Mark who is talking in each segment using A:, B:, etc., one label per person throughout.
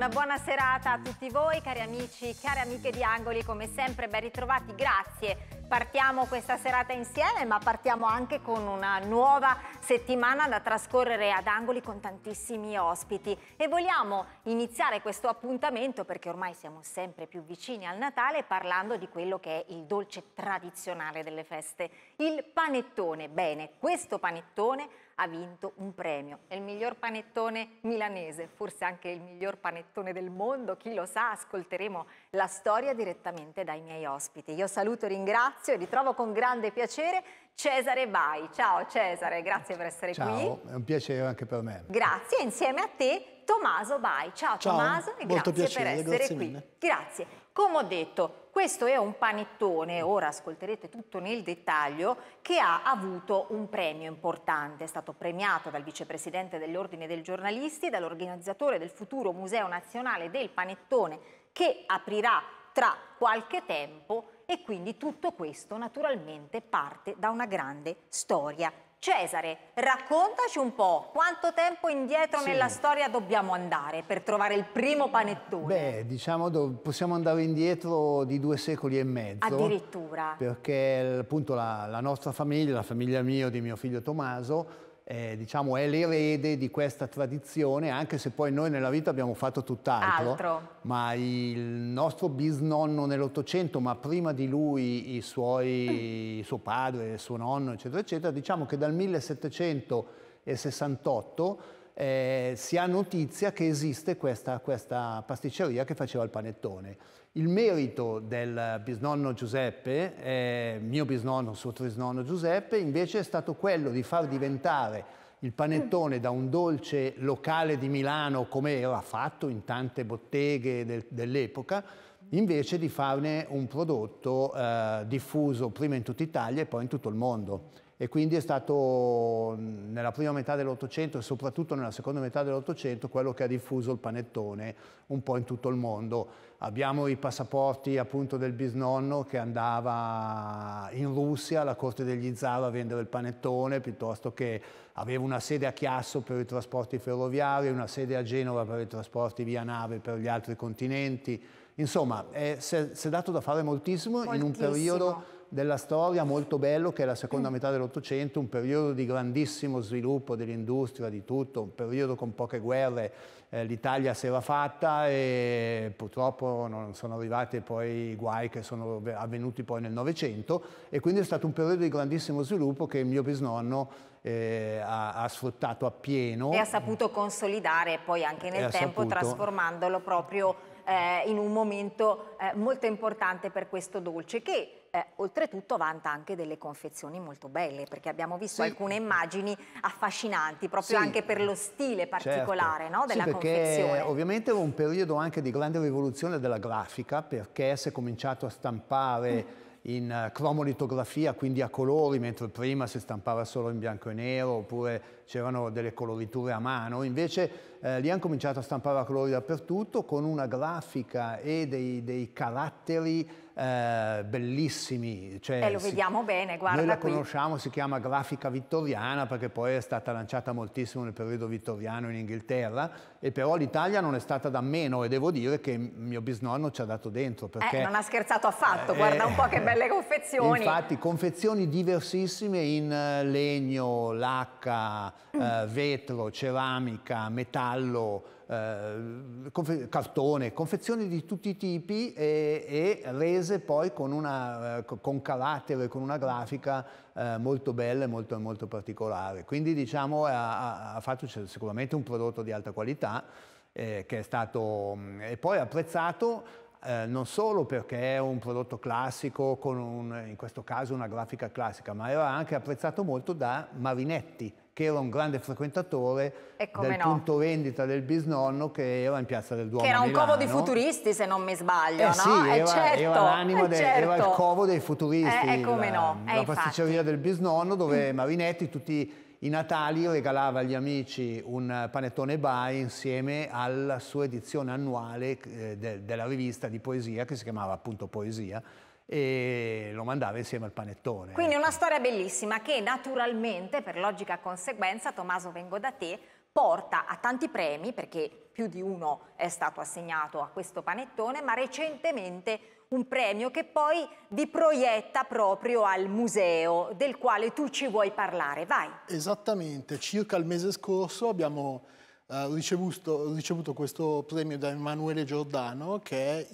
A: Una buona serata a tutti voi, cari amici, cari amiche di Angoli, come sempre ben ritrovati, grazie partiamo questa serata insieme ma partiamo anche con una nuova settimana da trascorrere ad Angoli con tantissimi ospiti e vogliamo iniziare questo appuntamento perché ormai siamo sempre più vicini al Natale parlando di quello che è il dolce tradizionale delle feste, il panettone. Bene, questo panettone ha vinto un premio. È il miglior panettone milanese, forse anche il miglior panettone del mondo, chi lo sa, ascolteremo la storia direttamente dai miei ospiti. Io saluto, ringrazio e ritrovo con grande piacere Cesare Bai. Ciao Cesare, grazie per essere Ciao, qui. Ciao,
B: è un piacere anche per me.
A: Grazie, insieme a te Tommaso Bai. Ciao, Ciao Tommaso e grazie piacere, per essere grazie qui. Mille. Grazie. Come ho detto, questo è un panettone, ora ascolterete tutto nel dettaglio, che ha avuto un premio importante. È stato premiato dal vicepresidente dell'Ordine dei giornalisti, dall'organizzatore del futuro Museo Nazionale del Panettone, che aprirà tra qualche tempo e quindi tutto questo naturalmente parte da una grande storia Cesare, raccontaci un po' quanto tempo indietro sì. nella storia dobbiamo andare per trovare il primo panettone?
B: Beh, diciamo possiamo andare indietro di due secoli e mezzo.
A: Addirittura.
B: Perché appunto la, la nostra famiglia, la famiglia mia o di mio figlio Tommaso, eh, diciamo, è l'erede di questa tradizione, anche se poi noi nella vita abbiamo fatto tutt'altro. Altro. Ma il nostro bisnonno nell'Ottocento, ma prima di lui i suoi, mm. suo padre, suo nonno, eccetera, eccetera, diciamo che dal 1768 eh, si ha notizia che esiste questa, questa, pasticceria che faceva il panettone. Il merito del bisnonno Giuseppe, eh, mio bisnonno, suo trisnonno Giuseppe, invece è stato quello di far diventare il panettone da un dolce locale di Milano come era fatto in tante botteghe del, dell'epoca invece di farne un prodotto eh, diffuso prima in tutta Italia e poi in tutto il mondo. E quindi è stato nella prima metà dell'Ottocento e soprattutto nella seconda metà dell'Ottocento quello che ha diffuso il panettone un po' in tutto il mondo. Abbiamo i passaporti appunto del bisnonno che andava in Russia alla corte degli zar a vendere il panettone piuttosto che Aveva una sede a Chiasso per i trasporti ferroviari, una sede a Genova per i trasporti via nave per gli altri continenti. Insomma, si è, è dato da fare moltissimo, moltissimo. in un periodo della storia molto bello che è la seconda mm. metà dell'Ottocento, un periodo di grandissimo sviluppo dell'industria, di tutto, un periodo con poche guerre, eh, l'Italia si era fatta e purtroppo non sono arrivati poi i guai che sono avvenuti poi nel Novecento e quindi è stato un periodo di grandissimo sviluppo che il mio bisnonno eh, ha, ha, sfruttato appieno. E ha saputo
A: consolidare poi anche nel tempo trasformandolo proprio eh, in un momento eh, molto importante per questo dolce che eh, oltretutto vanta anche delle confezioni molto belle perché abbiamo visto sì. alcune immagini affascinanti proprio sì. anche per lo stile certo. particolare certo. no, della sì, perché confezione.
B: Ovviamente era un periodo anche di grande rivoluzione della grafica perché si è cominciato a stampare mm in eh, cromolitografia, quindi a colori, mentre prima si stampava solo in bianco e nero, oppure c'erano delle coloriture a mano. Invece eh, li hanno cominciato a stampare a colori dappertutto con una grafica e dei, dei caratteri eh, bellissimi. Cioè, eh, lo vediamo
A: bene, guarda Noi la qui.
B: conosciamo, si chiama grafica vittoriana perché poi è stata lanciata moltissimo nel periodo vittoriano in Inghilterra e però l'Italia non è stata da meno e devo dire che mio bisnonno ci ha dato dentro. Eh, perché, eh, non ha
A: scherzato affatto, eh, guarda eh, un po' che belle confezioni. Infatti,
B: confezioni diversissime in legno, lacca, mm. vetro, ceramica, metallo metallo, eh, confe cartone, confezioni di tutti i tipi e, e rese poi con, una, eh, con, carattere, con una grafica eh, molto bella e molto, molto particolare. Quindi diciamo ha, ha fatto sicuramente un prodotto di alta qualità eh, che è stato mm, e poi apprezzato eh, non solo perché è un prodotto classico con un, in questo caso una grafica classica, ma era anche apprezzato molto da Marinetti, che era un grande frequentatore del no. punto vendita del bisnonno che era in Piazza del Duomo. Che era un Milano. covo di futuristi,
A: se non mi sbaglio, eh no? Sì, eh, era, certo, era l'anima eh del, certo. era il certo.
B: covo dei futuristi. Eh, eh come la, no. Eh, la pasticceria del bisnonno dove Marinetti tutti i Natali regalava agli amici un panettone bai insieme alla sua edizione annuale della rivista di poesia che si chiamava appunto Poesia e lo mandava insieme al panettone.
A: Quindi una ecco. storia bellissima che naturalmente, per logica conseguenza, Tommaso Vengo da te porta a tanti premi, perché più di uno è stato assegnato a questo panettone, ma recentemente un premio che poi vi proietta proprio al museo del quale tu ci vuoi parlare. Vai.
C: Esattamente, circa il mese scorso abbiamo eh, ricevuto, ricevuto, questo premio da Emanuele Giordano, che è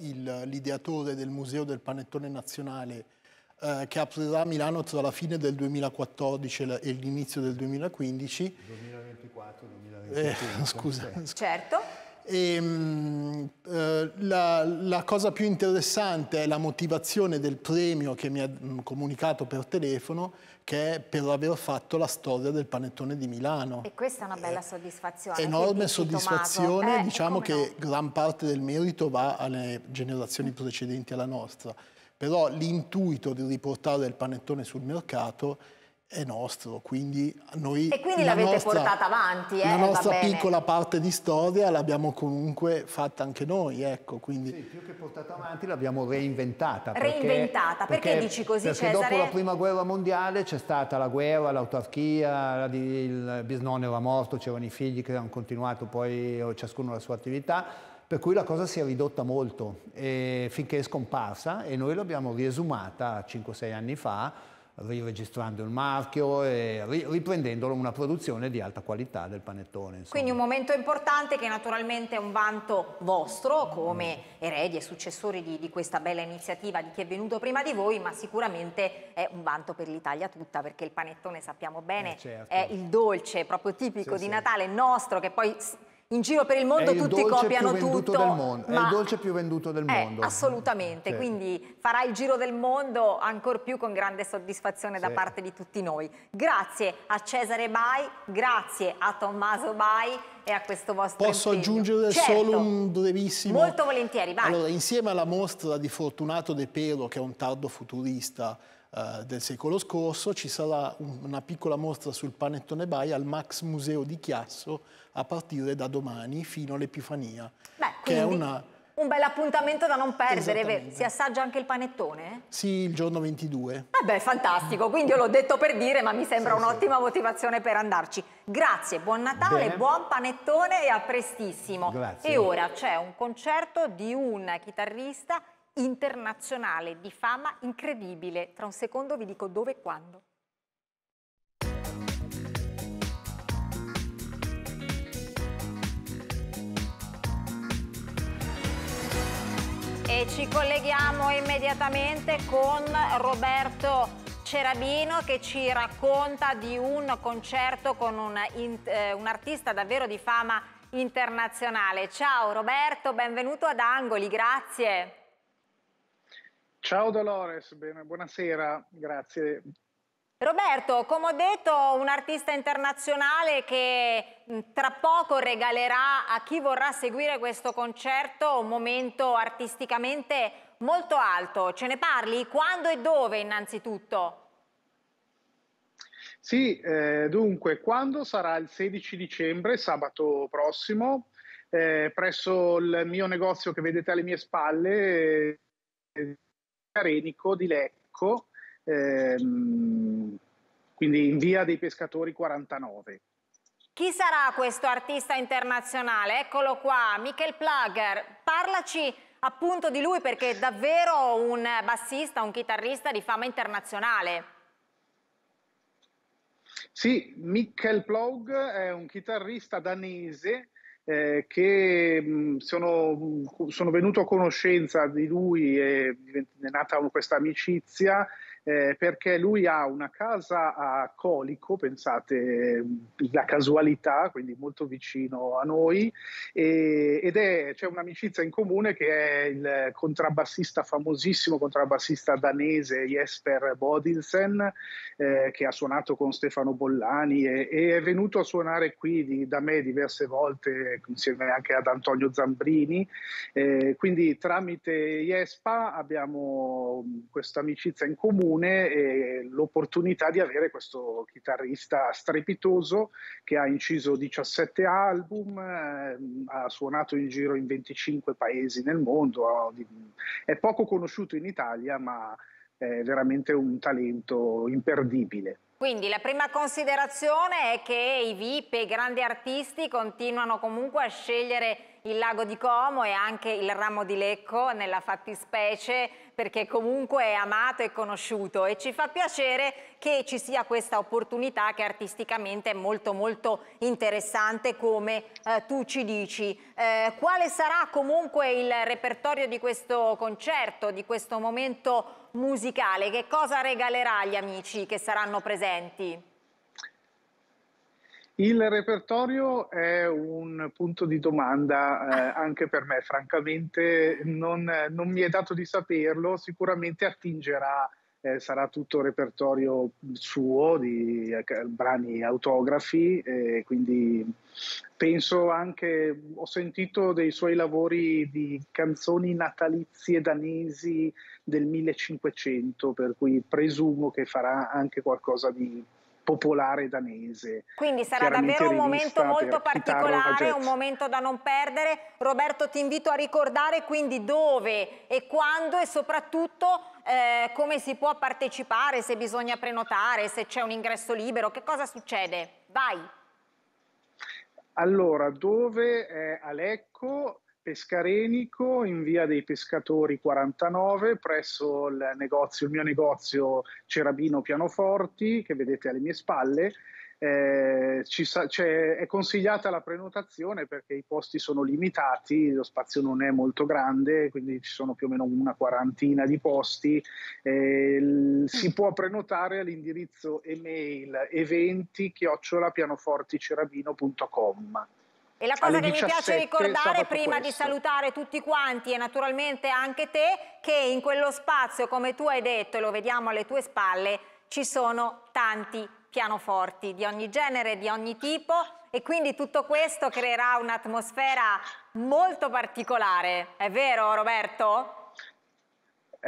C: l'ideatore del Museo del Panettone Nazionale eh, che aprirà a Milano tra la fine del 2014 e l'inizio del 2015. 2024-2025. Eh, scusa.
A: Certo.
C: E, ehm, mh, eh, la, la, cosa più interessante è la motivazione del premio che mi ha mm, comunicato per telefono, che è per aver fatto la storia del panettone di Milano. E
A: questa è una bella eh, soddisfazione. Enorme dici, soddisfazione, eh, diciamo che no?
C: gran parte del merito va alle generazioni precedenti alla nostra. Però l'intuito di riportare il panettone sul mercato è nostro, quindi noi... E quindi l'avete nostra, portata
A: avanti, eh? La nostra piccola
C: parte di storia l'abbiamo comunque fatta anche noi, ecco, quindi... Sì,
B: più che portata avanti l'abbiamo reinventata. Reinventata, perché, perché, perché, dici così, Perché Cesare? dopo la Prima Guerra Mondiale c'è stata la guerra, l'autarchia, il bisnonno era morto, c'erano i figli che hanno continuato poi ciascuno la sua attività, per cui la cosa si è ridotta molto, finché è scomparsa, e noi l'abbiamo riesumata 5-6 anni fa, riregistrando il marchio e riprendendolo una produzione di alta qualità del panettone. Insomma. Quindi
A: un momento importante che naturalmente è un vanto vostro come eredi e successori di, di, questa bella iniziativa di chi è venuto prima di voi, ma sicuramente è un vanto per l'Italia tutta perché il panettone sappiamo bene eh certo. è il dolce proprio tipico sì, di sì. Natale nostro che poi in giro per il mondo il tutti copiano tutto. Del Mondo, È il dolce
B: più venduto del eh, mondo.
A: assolutamente, sì. quindi farà il giro del mondo ancora più con grande soddisfazione sì. da parte di tutti noi. Grazie a Cesare Bai, grazie a Tommaso Bai e a questo vostro Posso impegno. aggiungere certo. solo
C: un brevissimo... Molto
A: volentieri, vai. Allora,
C: insieme alla mostra di Fortunato De Pero, che è un tardo futurista, eh, del secolo scorso, ci sarà una piccola mostra sul panettone Bai al Max Museo di Chiasso a partire da domani fino all'Epifania.
A: Beh, una... Un bel appuntamento da non perdere, si assaggia anche il panettone?
C: Sì, il giorno 22.
A: Vabbè, eh fantastico, quindi io l'ho detto per dire, ma mi sembra sì, un'ottima sì. motivazione per andarci. Grazie, buon Natale, Bene. buon panettone e a prestissimo. Grazie. E ora c'è un concerto di un chitarrista internazionale di fama incredibile. Tra un secondo vi dico dove e quando. E ci colleghiamo immediatamente con Roberto Cerabino che ci racconta di un concerto con un, eh, un artista davvero di fama internazionale. Ciao Roberto, benvenuto ad Angoli, grazie.
D: Ciao Dolores, bene, buonasera, grazie.
A: Roberto, come ho detto, un artista internazionale che mm, tra poco regalerà a chi vorrà seguire questo concerto un momento artisticamente molto alto. Ce ne parli? Quando e dove innanzitutto?
D: Sì, eh, dunque, quando sarà il 16 dicembre, sabato prossimo, eh, presso il mio negozio che vedete alle mie spalle, eh, Carenico di Lecco, ehm, quindi in via dei pescatori 49.
A: Chi sarà questo artista internazionale? Eccolo qua, Michel Plager. Parlaci appunto di lui perché è davvero un bassista, un chitarrista di fama internazionale.
D: Sì, Mikkel Ploug è un chitarrista danese eh, che mh, sono, sono, venuto a conoscenza di lui, e è nata questa amicizia eh, perché lui ha una casa a Colico, pensate la casualità, quindi molto vicino a noi, e, ed è, c'è un'amicizia in comune che è il contrabbassista famosissimo, contrabbassista danese Jesper Bodilsen, eh, che ha suonato con Stefano Bollani e, e è venuto a suonare qui di, da me diverse volte insieme anche ad Antonio Zambrini. Eh, quindi tramite Jespa abbiamo questa amicizia in comune comune eh, l'opportunità di avere questo chitarrista strepitoso che ha inciso 17 album, eh, ha suonato in giro in 25 paesi nel mondo, è poco conosciuto in Italia ma è veramente un talento imperdibile.
A: Quindi la prima considerazione è che i VIP e i grandi artisti continuano comunque a scegliere il lago di Como e anche il ramo di Lecco nella fattispecie perché comunque è amato e conosciuto e ci fa piacere che ci sia questa opportunità che artisticamente è molto molto interessante come eh, tu ci dici. Eh, quale sarà comunque il repertorio di questo concerto, di questo momento musicale? Che cosa regalerà agli amici che saranno presenti?
D: Il repertorio è un punto di domanda eh, anche per me, francamente non, non, mi è dato di saperlo, sicuramente attingerà, eh, sarà tutto repertorio suo di eh, brani autografi, quindi penso anche, ho sentito dei suoi lavori di canzoni natalizie danesi del 1500, per cui presumo che farà anche qualcosa di popolare danese.
A: Quindi sarà davvero un momento molto particolare, un momento da non perdere. Roberto ti invito a ricordare quindi dove e quando e soprattutto eh, come si può partecipare, se bisogna prenotare, se c'è un ingresso libero, che cosa succede? Vai!
D: Allora, dove è a Pescarenico, in via dei Pescatori 49, presso il, negozio, il mio negozio Cerabino Pianoforti, che vedete alle mie spalle. Eh, sa, è consigliata la prenotazione perché i posti sono limitati, lo spazio non è molto grande, quindi ci sono più o meno una quarantina di posti. Eh, si mm. può prenotare all'indirizzo email eventi-pianoforticerabino.com.
A: E la cosa che mi piace ricordare prima questo. di salutare tutti quanti e naturalmente anche te, che in quello spazio, come tu hai detto, e lo vediamo alle tue spalle, ci sono tanti pianoforti di ogni genere, di ogni tipo e quindi tutto questo creerà un'atmosfera molto particolare. È vero Roberto?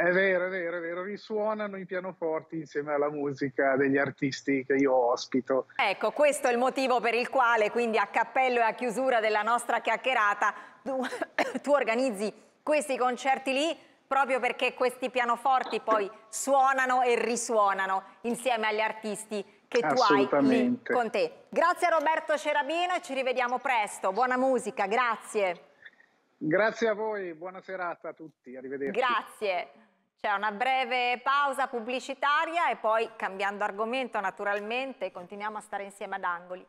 D: È vero, è vero, è vero, risuonano i pianoforti insieme alla musica degli artisti che io ospito.
A: Ecco, questo è il motivo per il quale, quindi a cappello e a chiusura della nostra chiacchierata, tu, tu organizzi questi concerti lì proprio perché questi pianoforti poi suonano e risuonano insieme agli artisti che tu hai lì con te. Grazie a Roberto Cerabino e ci rivediamo presto. Buona musica, grazie.
D: Grazie a voi, buona serata a tutti, arrivederci.
A: Grazie. C'è una breve pausa pubblicitaria e poi, cambiando argomento naturalmente, continuiamo a stare insieme ad Angoli.